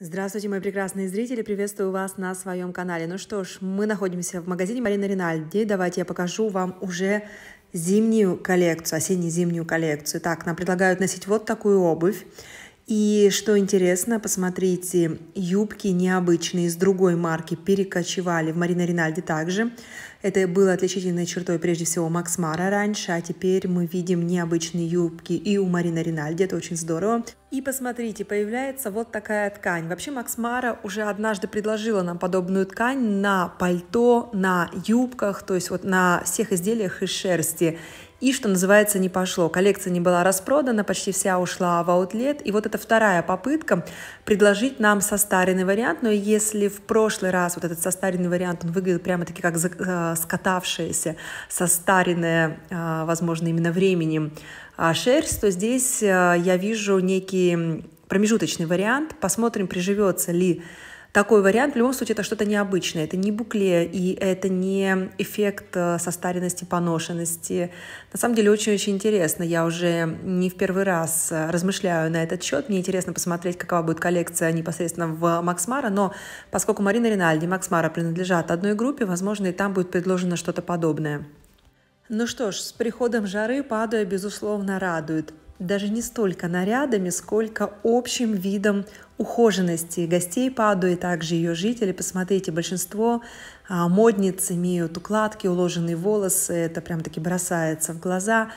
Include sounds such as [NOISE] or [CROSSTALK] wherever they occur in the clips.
Здравствуйте, мои прекрасные зрители! Приветствую вас на своем канале. Ну что ж, мы находимся в магазине Марина Ринальди. Давайте я покажу вам уже зимнюю коллекцию, осенне-зимнюю коллекцию. Так, нам предлагают носить вот такую обувь. И что интересно, посмотрите, юбки необычные из другой марки перекочевали в Марина Ринальди также. Это было отличительной чертой прежде всего Макс Мара раньше, а теперь мы видим необычные юбки и у Марины Ринальди, это очень здорово. И посмотрите, появляется вот такая ткань. Вообще Макс Мара уже однажды предложила нам подобную ткань на пальто, на юбках, то есть вот на всех изделиях из шерсти. И, что называется, не пошло. Коллекция не была распродана, почти вся ушла в аутлет. И вот это вторая попытка предложить нам состаренный вариант. Но если в прошлый раз вот этот состаренный вариант, он выглядел прямо-таки как э, скатавшаяся, состаренная, возможно, именно временем а шерсть, то здесь а, я вижу некий промежуточный вариант. Посмотрим, приживется ли такой вариант. В любом случае, это что-то необычное. Это не букле, и это не эффект э, состаренности, поношенности. На самом деле, очень-очень интересно. Я уже не в первый раз э, размышляю на этот счет. Мне интересно посмотреть, какова будет коллекция непосредственно в Максмара, но поскольку Марина Ринальди и Максмара принадлежат одной группе, возможно, и там будет предложено что-то подобное. Ну что ж, с приходом жары падая, безусловно, радует даже не столько нарядами, сколько общим видом ухоженности гостей Паду и также ее жители Посмотрите, большинство а, модниц имеют укладки, уложенные волосы, это прям таки бросается в глаза.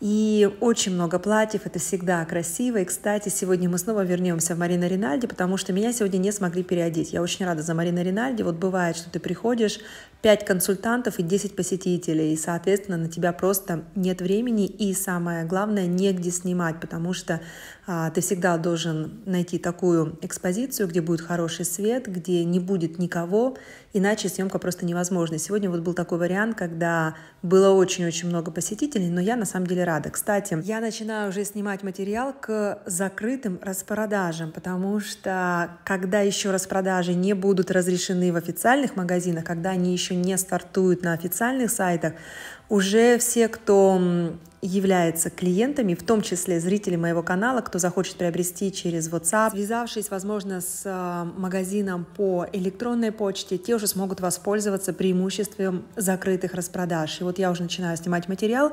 И очень много платьев, это всегда красиво. И, кстати, сегодня мы снова вернемся в Марина Ринальди, потому что меня сегодня не смогли переодеть. Я очень рада за Марина Ринальди. Вот бывает, что ты приходишь, 5 консультантов и 10 посетителей, и, соответственно, на тебя просто нет времени, и самое главное, негде снимать, потому что а, ты всегда должен найти такую экспозицию, где будет хороший свет, где не будет никого, иначе съемка просто невозможна. Сегодня вот был такой вариант, когда было очень-очень много посетителей, но я на самом деле рада. Кстати, я начинаю уже снимать материал к закрытым распродажам, потому что когда еще распродажи не будут разрешены в официальных магазинах, когда они еще не стартуют на официальных сайтах, уже все, кто является клиентами, в том числе зрители моего канала, кто захочет приобрести через WhatsApp, связавшись, возможно, с э, магазином по электронной почте, те уже смогут воспользоваться преимуществом закрытых распродаж. И вот я уже начинаю снимать материал,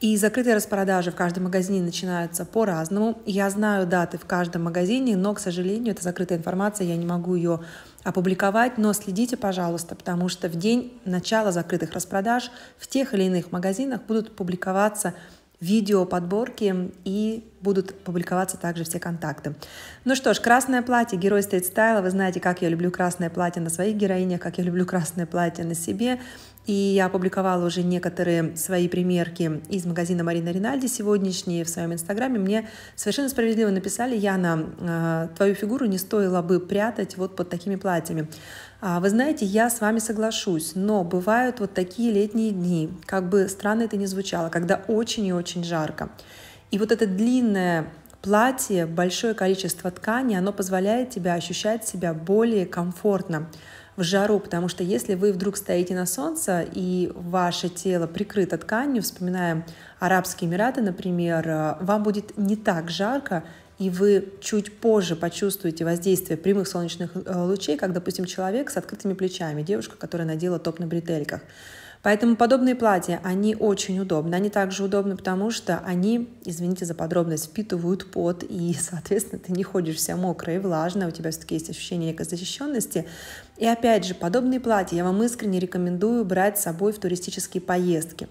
и закрытые распродажи в каждом магазине начинаются по-разному. Я знаю даты в каждом магазине, но, к сожалению, это закрытая информация, я не могу ее опубликовать, но следите, пожалуйста, потому что в день начала закрытых распродаж в тех или иных магазинах будут публиковаться видео подборки и будут публиковаться также все контакты. Ну что ж, красное платье, герой стоит стайла. Вы знаете, как я люблю красное платье на своих героинях, как я люблю красное платье на себе. И я опубликовала уже некоторые свои примерки из магазина Марина Ринальди сегодняшние в своем инстаграме. Мне совершенно справедливо написали, Яна, а, твою фигуру не стоило бы прятать вот под такими платьями. А, вы знаете, я с вами соглашусь, но бывают вот такие летние дни, как бы странно это ни звучало, когда очень и очень жарко. И вот это длинное платье, большое количество ткани, оно позволяет тебе ощущать себя более комфортно в жару, потому что если вы вдруг стоите на солнце и ваше тело прикрыто тканью, вспоминаем Арабские Эмираты, например, э, вам будет не так жарко, и вы чуть позже почувствуете воздействие прямых солнечных э, лучей, как, допустим, человек с открытыми плечами, девушка, которая надела топ на бретельках. Поэтому подобные платья, они очень удобны. Они также удобны, потому что они, извините за подробность, впитывают пот, и, [LAUGHS] соответственно, ты не ходишь вся мокрая и влажная, у тебя все-таки есть ощущение некой защищенности. И опять же, подобные платья я вам искренне рекомендую брать с собой в туристические поездки.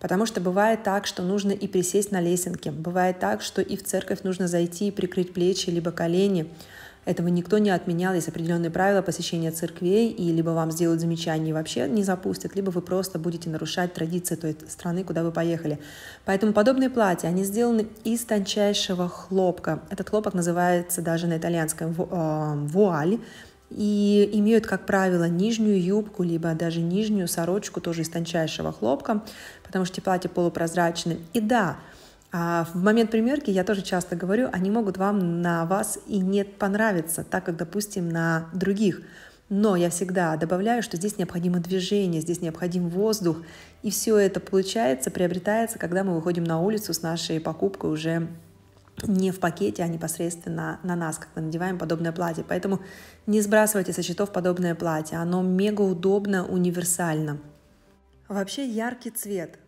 Потому что бывает так, что нужно и присесть на лесенке, бывает так, что и в церковь нужно зайти и прикрыть плечи либо колени. Этого никто не отменял. Есть определенные правила посещения церквей, и либо вам сделают замечание и вообще не запустят, либо вы просто будете нарушать традиции той страны, куда вы поехали. Поэтому подобные платья, они сделаны из тончайшего хлопка. Этот хлопок называется даже на итальянском а, вуаль и имеют, как правило, нижнюю юбку, либо даже нижнюю сорочку тоже из тончайшего хлопка, потому что эти платья полупрозрачны. И да, а в момент примерки я тоже часто говорю, они могут вам на вас и не понравиться, так как, допустим, на других. Но я всегда добавляю, что здесь необходимо движение, здесь необходим воздух. И все это получается, приобретается, когда мы выходим на улицу с нашей покупкой уже не в пакете, а непосредственно на нас, когда надеваем подобное платье. Поэтому не сбрасывайте со счетов подобное платье. Оно мега удобно, универсально. Вообще яркий цвет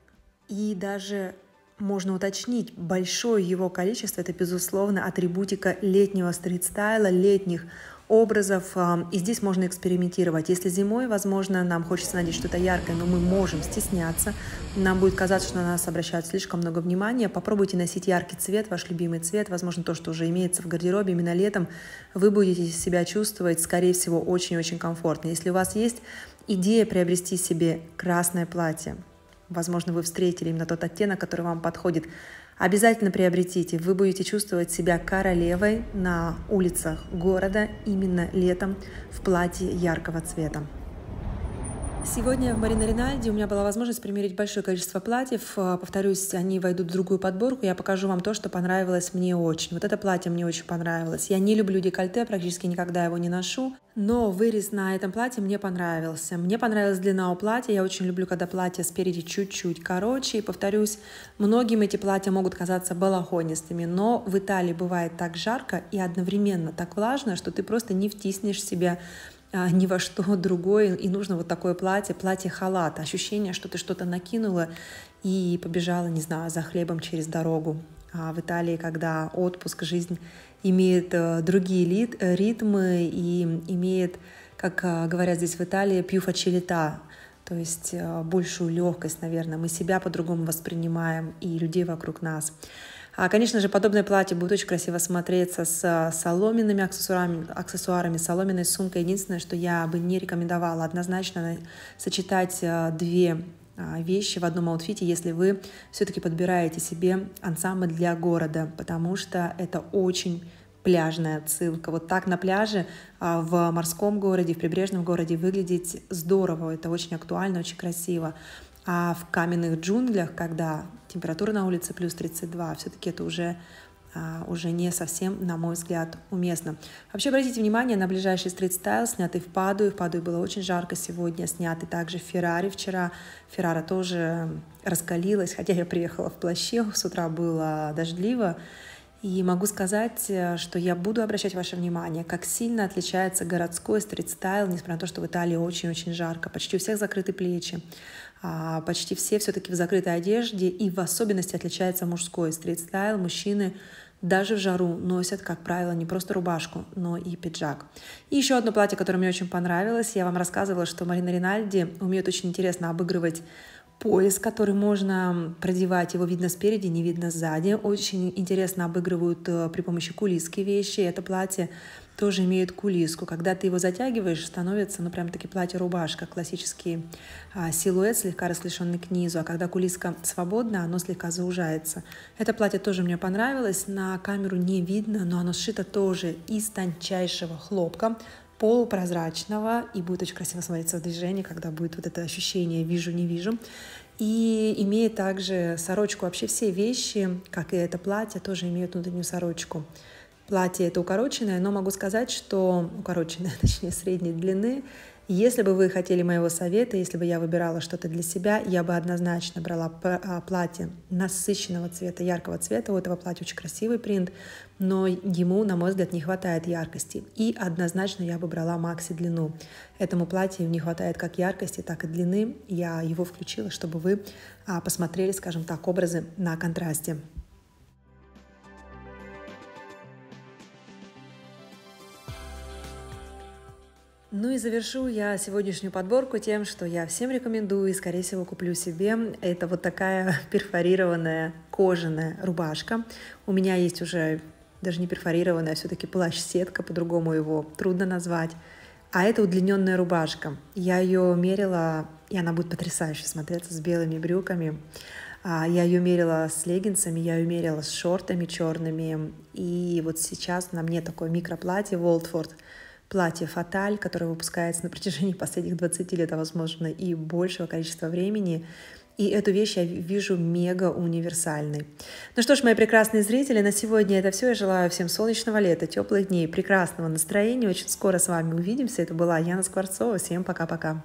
и даже можно уточнить, большое его количество – это, безусловно, атрибутика летнего стрит-стайла, летних образов. А, и здесь можно экспериментировать. Если зимой, возможно, нам хочется надеть что-то яркое, но мы можем стесняться. Нам будет казаться, что на нас обращают слишком много внимания. Попробуйте носить яркий цвет, ваш любимый цвет, возможно, то, что уже имеется в гардеробе именно летом. Вы будете себя чувствовать, скорее всего, очень-очень комфортно. Если у вас есть идея приобрести себе красное платье, Возможно, вы встретили именно тот оттенок, который вам подходит. Обязательно приобретите. Вы будете чувствовать себя королевой на улицах города именно летом в платье яркого цвета. Сегодня в Марина Ринальди у меня была возможность примерить большое количество платьев. А, повторюсь, они войдут в другую подборку. Я покажу вам то, что понравилось мне очень. Вот это платье мне очень понравилось. Я не люблю декольте, практически никогда его не ношу. Но вырез на этом платье мне понравился. Мне понравилась длина у платья. Я очень люблю, когда платье спереди чуть-чуть короче. И повторюсь, многим эти платья могут казаться балахонистыми. Но в Италии бывает так жарко и одновременно так влажно, что ты просто не втиснешь себя а, ни во что другое, и нужно вот такое платье, платье-халат, ощущение, что ты что-то накинула и побежала, не знаю, за хлебом через дорогу. А в Италии, когда отпуск, жизнь имеет э, другие э, ритмы и имеет, как а, говорят здесь в Италии, пью фачилита, то есть э, большую легкость, наверное, мы себя по-другому воспринимаем и людей вокруг нас. А, конечно же, подобное платье будет очень красиво смотреться с а, соломенными аксессуарами, аксессуарами соломенной сумкой. Единственное, что я бы не рекомендовала однозначно сочетать а, две вещи в одном аутфите, если вы все-таки подбираете себе ансамбль для города, потому что это очень пляжная отсылка. Вот так на пляже в морском городе, в прибрежном городе выглядеть здорово, это очень актуально, очень красиво. А в каменных джунглях, когда температура на улице плюс 32, все-таки это уже а, уже не совсем, на мой взгляд, уместно. Вообще, обратите внимание на ближайший стрит-стайл, снятый в Падуе. В Падуе было очень жарко сегодня, снятый также Феррари вчера. Феррара тоже раскалилась, хотя я приехала в плаще, с утра было дождливо. И могу сказать, э, что я буду обращать ваше внимание, как сильно отличается городской стрит-стайл, несмотря на то, что в Италии очень-очень жарко, почти у всех закрыты плечи, а, почти все все-таки в закрытой одежде, и в особенности отличается мужской стрит-стайл. Мужчины даже в жару носят, как правило, не просто рубашку, но и пиджак. И еще одно платье, которое мне очень понравилось. Я вам рассказывала, что Марина Ринальди умеет очень интересно обыгрывать пояс, который можно продевать, его видно спереди, не видно сзади. Очень интересно обыгрывают э, при помощи кулиски вещи. Это платье тоже имеет кулиску. Когда ты его затягиваешь, становится, ну, прям таки платье-рубашка, классический а, силуэт, слегка расклешенный к низу, а когда кулиска свободна, оно слегка заужается. Это платье тоже мне понравилось, на камеру не видно, но оно сшито тоже из тончайшего хлопка, полупрозрачного, и будет очень красиво смотреться в движении, когда будет вот это ощущение «вижу-не вижу». И имеет также сорочку. Вообще все вещи, как и это платье, тоже имеют внутреннюю сорочку. Платье это укороченное, но могу сказать, что укороченное, [LAUGHS] точнее, средней длины. Если бы вы хотели моего совета, если бы я выбирала что-то для себя, я бы однозначно брала а, платье насыщенного цвета, яркого цвета. У этого платья очень красивый принт, но ему, на мой взгляд, не хватает яркости. И однозначно я бы брала макси длину. Этому платью не хватает как яркости, так и длины. Я его включила, чтобы вы а, посмотрели, скажем так, образы на контрасте. Ну и завершу я сегодняшнюю подборку тем, что я всем рекомендую и, скорее всего, куплю себе. Это вот такая [LAUGHS] перфорированная кожаная рубашка. У меня есть уже даже не перфорированная, а все-таки плащ-сетка, по-другому его трудно назвать. А это удлиненная рубашка. Я ее мерила, и она будет потрясающе смотреться с белыми брюками. А, я ее мерила с леггинсами, я ее мерила с шортами черными. И вот сейчас на мне такое микроплатье Волтфорд платье «Фаталь», которое выпускается на протяжении последних 20 лет, а возможно и большего количества времени, и эту вещь я вижу мега универсальной. Ну что ж, мои прекрасные зрители, на сегодня это все. Я желаю всем солнечного лета, теплых дней, прекрасного настроения. Очень скоро с вами увидимся. Это была Яна Скворцова. Всем пока-пока.